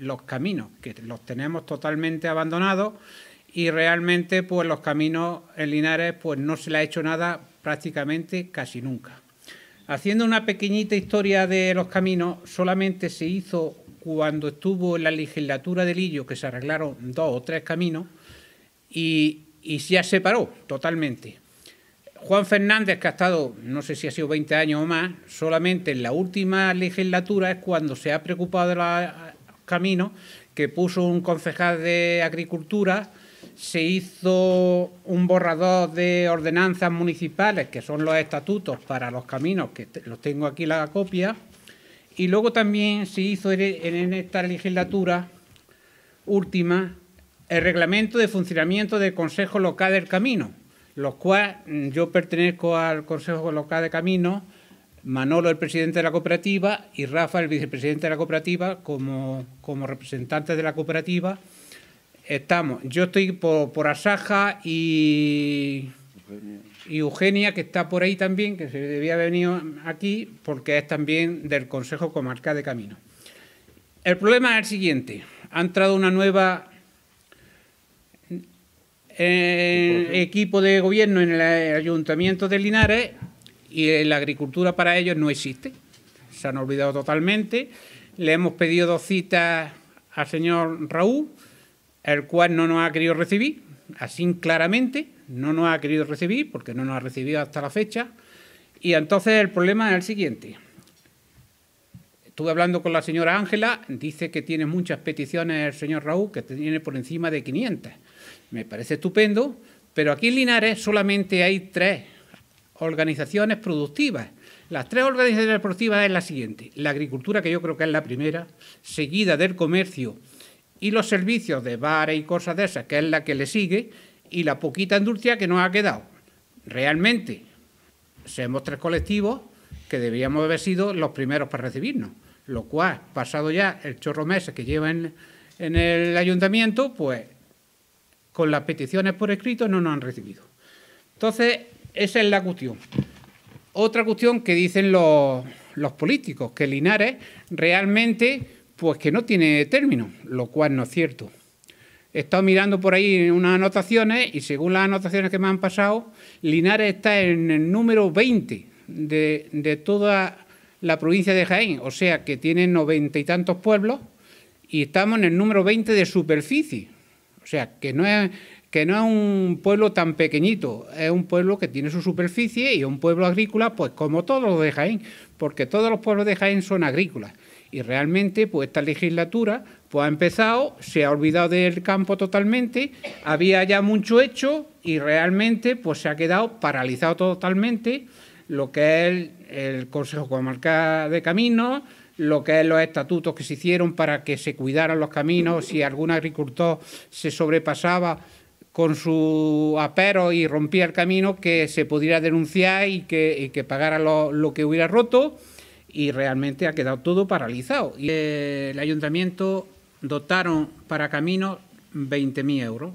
los caminos, que los tenemos totalmente abandonados y realmente pues los caminos en Linares pues no se le ha hecho nada prácticamente casi nunca. Haciendo una pequeñita historia de los caminos, solamente se hizo cuando estuvo en la legislatura de Lillo, que se arreglaron dos o tres caminos, y, y se separó totalmente. Juan Fernández, que ha estado, no sé si ha sido 20 años o más, solamente en la última legislatura es cuando se ha preocupado de la Camino, que puso un concejal de Agricultura, se hizo un borrador de ordenanzas municipales, que son los estatutos para los caminos, que los tengo aquí la copia, y luego también se hizo en esta legislatura última el reglamento de funcionamiento del Consejo Local del Camino, los cual yo pertenezco al Consejo Local de Camino Manolo, el presidente de la cooperativa, y Rafa, el vicepresidente de la cooperativa, como, representantes de la cooperativa. Estamos, yo estoy por, por Asaja y Eugenia. y Eugenia, que está por ahí también, que se debía haber venido aquí, porque es también del Consejo Comarca de Camino. El problema es el siguiente, ha entrado una nueva eh, equipo de gobierno en el ayuntamiento de Linares y la agricultura para ellos no existe. Se han olvidado totalmente. Le hemos pedido dos citas al señor Raúl, el cual no nos ha querido recibir, así claramente, no nos ha querido recibir porque no nos ha recibido hasta la fecha. Y entonces el problema es el siguiente. Estuve hablando con la señora Ángela, dice que tiene muchas peticiones el señor Raúl, que tiene por encima de 500. Me parece estupendo, pero aquí en Linares solamente hay tres organizaciones productivas. Las tres organizaciones productivas es la siguiente. La agricultura, que yo creo que es la primera, seguida del comercio y los servicios de bares y cosas de esas, que es la que le sigue, y la poquita industria que nos ha quedado. Realmente, somos tres colectivos que deberíamos haber sido los primeros para recibirnos, lo cual, pasado ya el chorro meses que llevan en el ayuntamiento, pues con las peticiones por escrito no nos han recibido. Entonces, esa es la cuestión. Otra cuestión que dicen los, políticos, que Linares realmente, pues que no tiene término, lo cual no es cierto. He estado mirando por ahí unas anotaciones y según las anotaciones que me han pasado, Linares está en el número 20 de, de toda la provincia de Jaén, o sea que tiene noventa y tantos pueblos y estamos en el número 20 de superficie. O sea que no es que no es un pueblo tan pequeñito, es un pueblo que tiene su superficie y un pueblo agrícola, pues como todos los de Jaén, porque todos los pueblos de Jaén son agrícolas. Y realmente, pues esta legislatura pues, ha empezado, se ha olvidado del campo totalmente, había ya mucho hecho y realmente pues, se ha quedado paralizado totalmente lo que es el, Consejo Comarcal de Caminos, lo que es los estatutos que se hicieron para que se cuidaran los caminos, si algún agricultor se sobrepasaba, con su apero y rompía el camino, que se pudiera denunciar y que, pagara lo, que hubiera roto. Y realmente ha quedado todo paralizado. Y eh, el ayuntamiento dotaron para caminos 20.000 euros.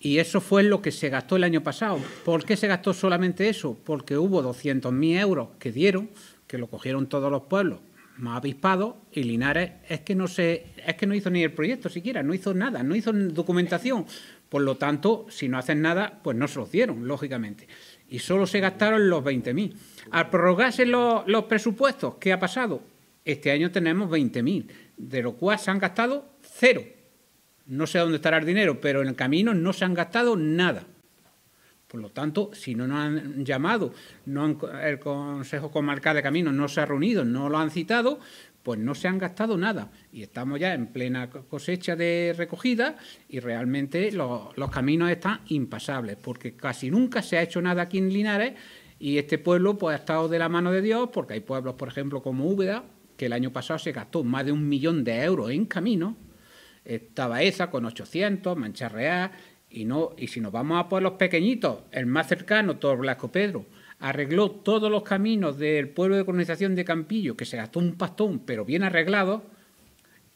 Y eso fue lo que se gastó el año pasado. ¿Por qué se gastó solamente eso? Porque hubo 200.000 euros que dieron, que lo cogieron todos los pueblos más avispados, y Linares es que no se, es que no hizo ni el proyecto siquiera, no hizo nada, no hizo documentación. Por lo tanto, si no hacen nada, pues no se los dieron, lógicamente. Y solo se gastaron los 20.000. Al prorrogarse los, presupuestos, ¿qué ha pasado? Este año tenemos 20.000, de lo cual se han gastado cero. No sé dónde estará el dinero, pero en el camino no se han gastado nada. Por lo tanto, si no nos han llamado, no el Consejo Comarcal de Caminos no se ha reunido, no lo han citado, pues no se han gastado nada y estamos ya en plena cosecha de recogida y realmente los, caminos están impasables porque casi nunca se ha hecho nada aquí en Linares y este pueblo pues ha estado de la mano de Dios porque hay pueblos, por ejemplo, como Úbeda, que el año pasado se gastó más de un millón de euros en camino, estaba esa con 800, Mancha Real, y, no, y si nos vamos a pueblos pequeñitos, el más cercano, todo Blasco Pedro, arregló todos los caminos del pueblo de colonización de Campillo, que se gastó un pastón, pero bien arreglado,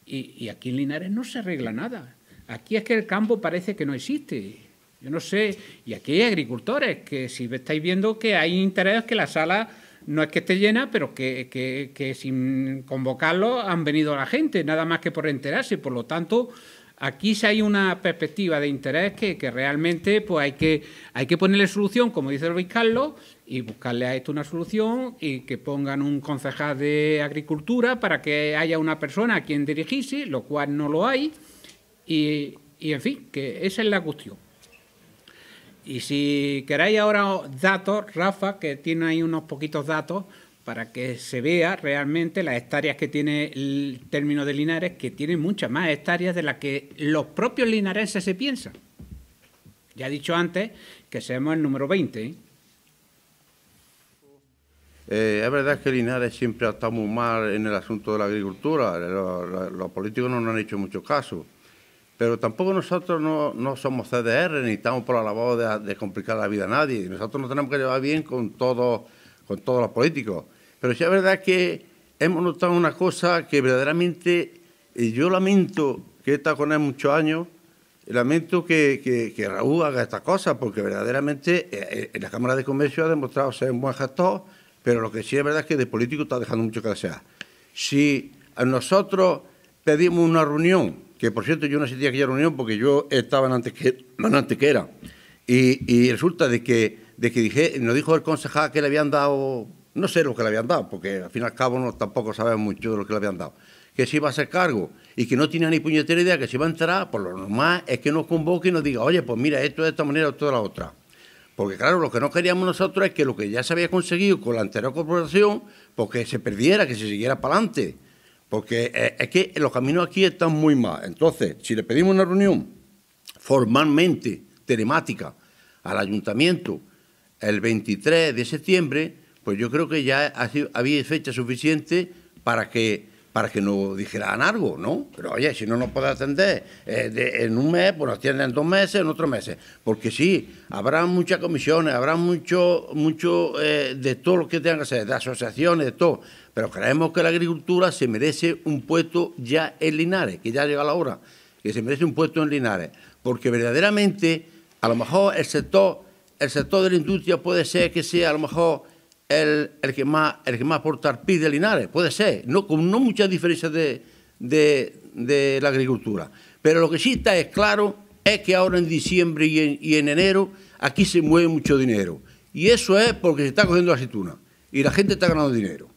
y, aquí en Linares no se arregla nada. Aquí es que el campo parece que no existe. Yo no sé, y aquí hay agricultores, que si estáis viendo que hay interés que la sala no es que esté llena, pero que, sin convocarlo han venido la gente, nada más que por enterarse. Por lo tanto, Aquí sí hay una perspectiva de interés que, realmente pues hay que, ponerle solución, como dice Luis Carlos, y buscarle a esto una solución y que pongan un concejal de agricultura para que haya una persona a quien dirigirse, lo cual no lo hay. Y, y en fin, que esa es la cuestión. Y si queréis ahora datos, Rafa, que tiene ahí unos poquitos datos para que se vea realmente las hectáreas que tiene el término de Linares, que tiene muchas más hectáreas de las que los propios linareses se piensan. Ya he dicho antes que seamos el número 20. ¿eh? Eh, es verdad que Linares siempre ha estado muy mal en el asunto de la agricultura, los, políticos no nos han hecho mucho caso, pero tampoco nosotros no, somos CDR ni estamos por la labor de, complicar la vida a nadie, nosotros nos tenemos que llevar bien con todo con todos los políticos. Pero sí es verdad que hemos notado una cosa que verdaderamente y yo lamento, que he estado con él muchos años, lamento que, Raúl haga esta cosa, porque verdaderamente eh, eh, en la Cámara de Comercio ha demostrado ser un buen gestor, pero lo que sí es verdad es que de político está dejando mucho que desear. Si nosotros pedimos una reunión, que por cierto yo no sentía a aquella reunión porque yo estaba en que que era, y, y resulta de que, de que dije, nos dijo el concejal que le habían dado no sé lo que le habían dado, porque al fin y al cabo no, tampoco sabemos mucho de lo que le habían dado, que se iba a hacer cargo y que no tenía ni puñetera idea que se iba a entrar, por lo normal es que nos convoque y nos diga, oye, pues mira, esto de esta manera, esto de la otra. Porque claro, lo que no queríamos nosotros es que lo que ya se había conseguido con la anterior corporación, pues que se perdiera, que se siguiera para adelante. Porque eh, es que los caminos aquí están muy mal. Entonces, si le pedimos una reunión formalmente, telemática, al ayuntamiento, el 23 de septiembre, pues yo creo que ya había fecha suficiente para que para que nos dijeran algo, ¿no? Pero oye, si no nos puede atender eh, en un mes, pues nos atienden en dos meses, en otros meses. Porque sí, habrá muchas comisiones, habrá mucho, mucho eh, de todo lo que tengan que hacer, de asociaciones, de todo. Pero creemos que la agricultura se merece un puesto ya en Linares, que ya llega la hora, que se merece un puesto en Linares. Porque verdaderamente, a lo mejor el sector, el sector de la industria puede ser que sea a lo mejor el, que más, el que más aporta PIB de Linares, puede ser, no, con no muchas diferencias de, de, la agricultura. Pero lo que sí está es claro es que ahora en diciembre y en, enero aquí se mueve mucho dinero. Y eso es porque se está cogiendo aceituna y la gente está ganando dinero.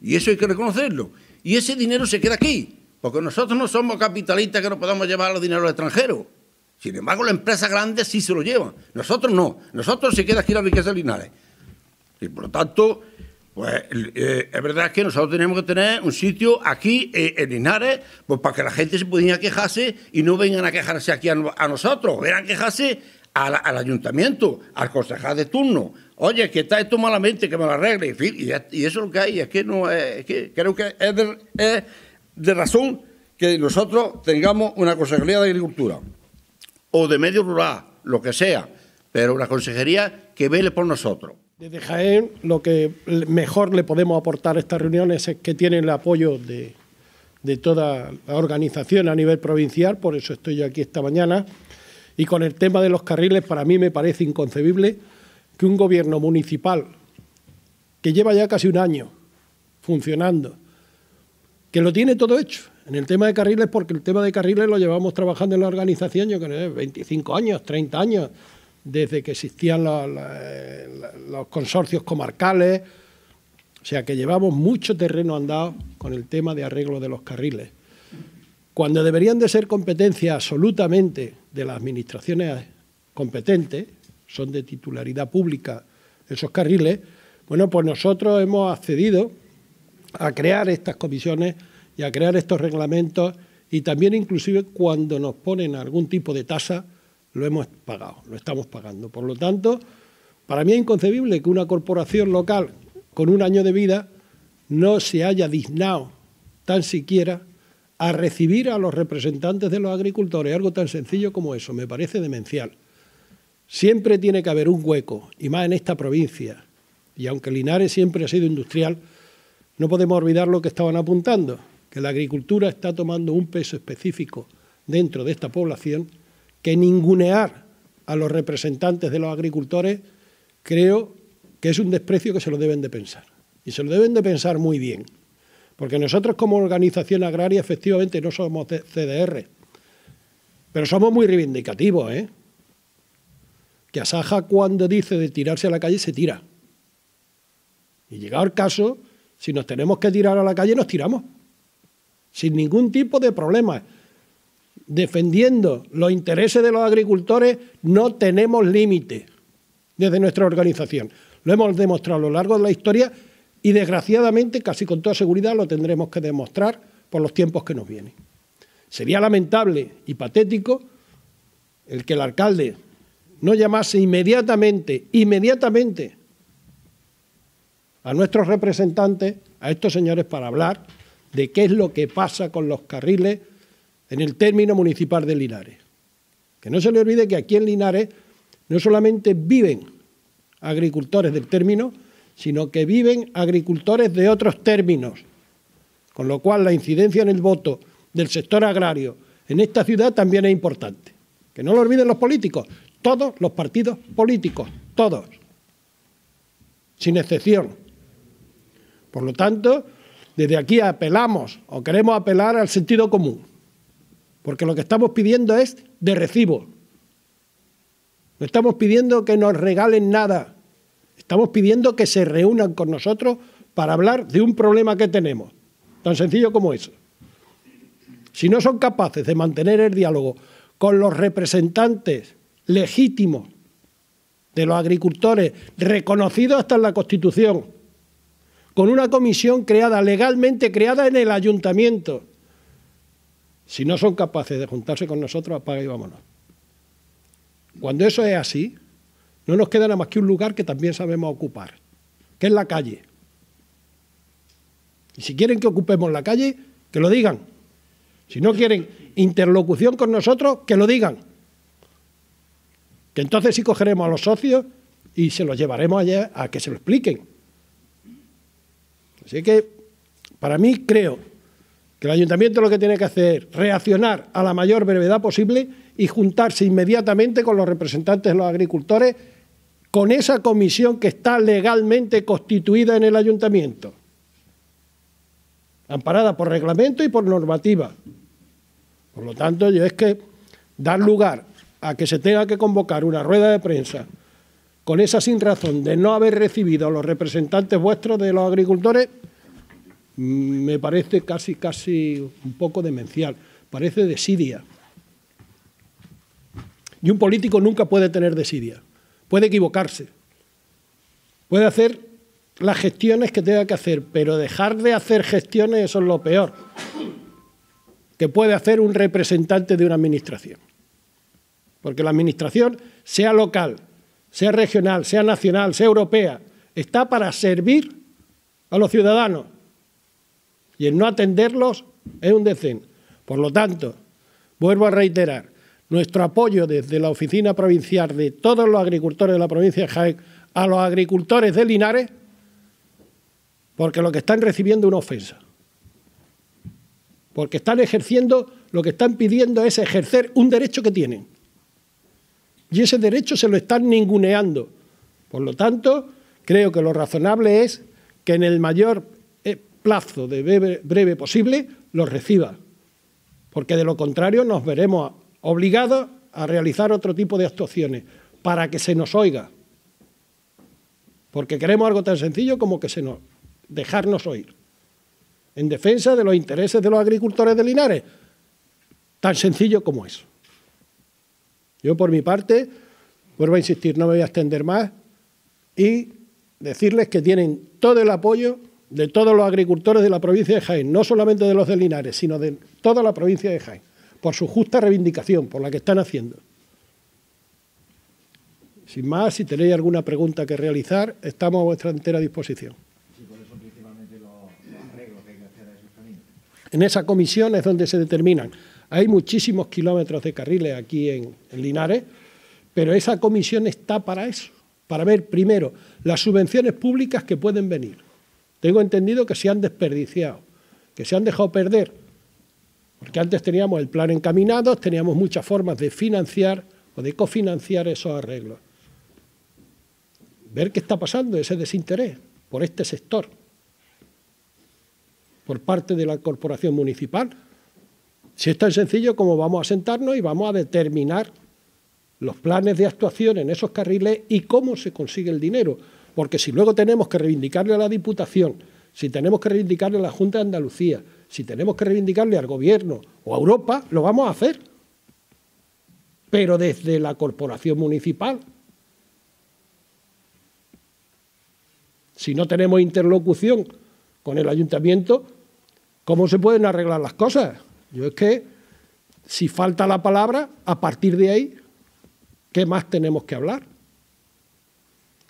Y eso hay que reconocerlo. Y ese dinero se queda aquí, porque nosotros no somos capitalistas que no podamos llevar los dinero al extranjero. Sin embargo, las empresas grandes sí se lo llevan. Nosotros no. Nosotros se queda aquí la riqueza de Linares. Y por lo tanto, pues eh, es verdad que nosotros tenemos que tener un sitio aquí eh, en Linares, pues para que la gente se pudiera quejarse y no vengan a quejarse aquí a, nosotros, nosotros, a quejarse al, ayuntamiento, al concejal de turno. Oye, que está esto malamente, que me lo arregle. y, eso es lo que hay, es que no es, que creo que es de, razón que nosotros tengamos una consejería de agricultura o de medio rural, lo que sea, pero una consejería que vele por nosotros. Desde Jaén lo que mejor le podemos aportar a estas reuniones es que tienen el apoyo de, de toda la organización a nivel provincial, por eso estoy yo aquí esta mañana. Y con el tema de los carriles, para mí me parece inconcebible que un gobierno municipal que lleva ya casi un año funcionando, que lo tiene todo hecho, en el tema de carriles, porque el tema de carriles lo llevamos trabajando en la organización, yo creo, 25 años, 30 años, desde que existían los, consorcios comarcales, o sea que llevamos mucho terreno andado con el tema de arreglo de los carriles. Cuando deberían de ser competencia absolutamente de las administraciones competentes, son de titularidad pública esos carriles, bueno, pues nosotros hemos accedido a crear estas comisiones y a crear estos reglamentos y también inclusive cuando nos ponen algún tipo de tasa, lo hemos pagado, lo estamos pagando. Por lo tanto, para mí es inconcebible que una corporación local con un año de vida no se haya dignado tan siquiera a recibir a los representantes de los agricultores. Algo tan sencillo como eso, me parece demencial. Siempre tiene que haber un hueco, y más en esta provincia. Y aunque Linares siempre ha sido industrial, no podemos olvidar lo que estaban apuntando, que la agricultura está tomando un peso específico dentro de esta población que ningunear a los representantes de los agricultores, creo que es un desprecio que se lo deben de pensar. Y se lo deben de pensar muy bien. Porque nosotros como organización agraria efectivamente no somos CDR, pero somos muy reivindicativos. ¿eh? Que Asaja cuando dice de tirarse a la calle se tira. Y llegado el caso, si nos tenemos que tirar a la calle nos tiramos. Sin ningún tipo de problema defendiendo los intereses de los agricultores, no tenemos límite desde nuestra organización. Lo hemos demostrado a lo largo de la historia y desgraciadamente, casi con toda seguridad, lo tendremos que demostrar por los tiempos que nos vienen. Sería lamentable y patético el que el alcalde no llamase inmediatamente, inmediatamente, a nuestros representantes, a estos señores, para hablar de qué es lo que pasa con los carriles en el término municipal de Linares. Que no se le olvide que aquí en Linares no solamente viven agricultores del término, sino que viven agricultores de otros términos. Con lo cual la incidencia en el voto del sector agrario en esta ciudad también es importante. Que no lo olviden los políticos, todos los partidos políticos, todos, sin excepción. Por lo tanto, desde aquí apelamos o queremos apelar al sentido común porque lo que estamos pidiendo es de recibo. No estamos pidiendo que nos regalen nada, estamos pidiendo que se reúnan con nosotros para hablar de un problema que tenemos, tan sencillo como eso. Si no son capaces de mantener el diálogo con los representantes legítimos de los agricultores, reconocidos hasta en la Constitución, con una comisión creada, legalmente creada en el ayuntamiento, si no son capaces de juntarse con nosotros, apaga y vámonos. Cuando eso es así, no nos queda nada más que un lugar que también sabemos ocupar, que es la calle. Y si quieren que ocupemos la calle, que lo digan. Si no quieren interlocución con nosotros, que lo digan. Que entonces sí cogeremos a los socios y se los llevaremos allá a que se lo expliquen. Así que, para mí, creo que el ayuntamiento lo que tiene que hacer es reaccionar a la mayor brevedad posible y juntarse inmediatamente con los representantes de los agricultores, con esa comisión que está legalmente constituida en el ayuntamiento, amparada por reglamento y por normativa. Por lo tanto, yo es que dar lugar a que se tenga que convocar una rueda de prensa con esa sin razón de no haber recibido a los representantes vuestros de los agricultores, me parece casi, casi un poco demencial, parece desidia. Y un político nunca puede tener desidia, puede equivocarse, puede hacer las gestiones que tenga que hacer, pero dejar de hacer gestiones, eso es lo peor que puede hacer un representante de una administración. Porque la administración, sea local, sea regional, sea nacional, sea europea, está para servir a los ciudadanos, y el no atenderlos es un decén. Por lo tanto, vuelvo a reiterar, nuestro apoyo desde la oficina provincial de todos los agricultores de la provincia de Jaén a los agricultores de Linares, porque lo que están recibiendo es una ofensa. Porque están ejerciendo, lo que están pidiendo es ejercer un derecho que tienen. Y ese derecho se lo están ninguneando. Por lo tanto, creo que lo razonable es que en el mayor plazo de breve, posible los reciba, porque de lo contrario nos veremos obligados a realizar otro tipo de actuaciones para que se nos oiga, porque queremos algo tan sencillo como que se nos dejarnos oír, en defensa de los intereses de los agricultores de Linares, tan sencillo como eso. Yo por mi parte, vuelvo a insistir, no me voy a extender más y decirles que tienen todo el apoyo de todos los agricultores de la provincia de Jaén, no solamente de los de Linares, sino de toda la provincia de Jaén, por su justa reivindicación, por la que están haciendo. Sin más, si tenéis alguna pregunta que realizar, estamos a vuestra entera disposición. En esa comisión es donde se determinan. Hay muchísimos kilómetros de carriles aquí en Linares, pero esa comisión está para eso, para ver primero las subvenciones públicas que pueden venir tengo entendido que se han desperdiciado, que se han dejado perder, porque antes teníamos el plan encaminado, teníamos muchas formas de financiar o de cofinanciar esos arreglos. Ver qué está pasando, ese desinterés por este sector, por parte de la corporación municipal. Si es tan sencillo como vamos a sentarnos y vamos a determinar los planes de actuación en esos carriles y cómo se consigue el dinero. Porque si luego tenemos que reivindicarle a la Diputación, si tenemos que reivindicarle a la Junta de Andalucía, si tenemos que reivindicarle al Gobierno o a Europa, lo vamos a hacer. Pero desde la corporación municipal. Si no tenemos interlocución con el ayuntamiento, ¿cómo se pueden arreglar las cosas? Yo es que, si falta la palabra, a partir de ahí, ¿qué más tenemos que hablar?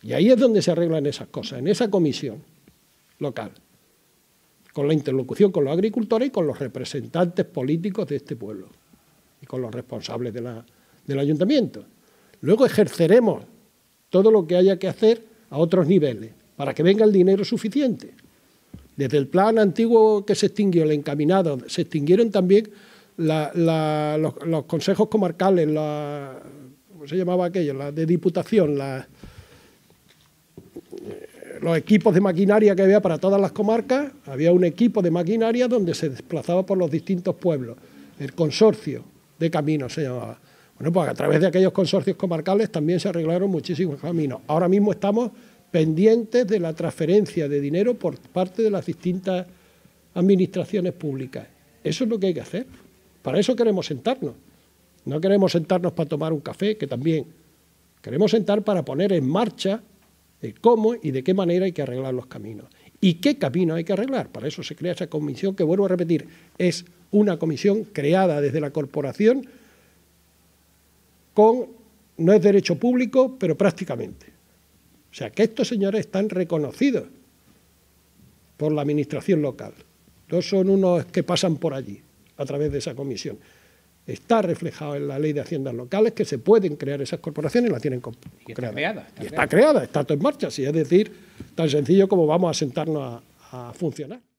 Y ahí es donde se arreglan esas cosas, en esa comisión local, con la interlocución con los agricultores y con los representantes políticos de este pueblo y con los responsables del ayuntamiento. Luego ejerceremos todo lo que haya que hacer a otros niveles para que venga el dinero suficiente. Desde el plan antiguo que se extinguió, el encaminado, se extinguieron también los, consejos comarcales, la, ¿cómo se llamaba aquello? La de diputación, las los equipos de maquinaria que había para todas las comarcas, había un equipo de maquinaria donde se desplazaba por los distintos pueblos, el consorcio de caminos se llamaba. Bueno, pues a través de aquellos consorcios comarcales también se arreglaron muchísimos caminos. Ahora mismo estamos pendientes de la transferencia de dinero por parte de las distintas administraciones públicas. Eso es lo que hay que hacer. Para eso queremos sentarnos. No queremos sentarnos para tomar un café, que también. Queremos sentar para poner en marcha cómo y de qué manera hay que arreglar los caminos. ¿Y qué camino hay que arreglar? Para eso se crea esa comisión que, vuelvo a repetir, es una comisión creada desde la corporación con, no es derecho público, pero prácticamente. O sea, que estos señores están reconocidos por la administración local. No son unos que pasan por allí a través de esa comisión. Está reflejado en la ley de haciendas locales que se pueden crear esas corporaciones y las tienen Está creada, está y está creada. está todo en marcha. Si es decir, tan sencillo como vamos a sentarnos a funcionar.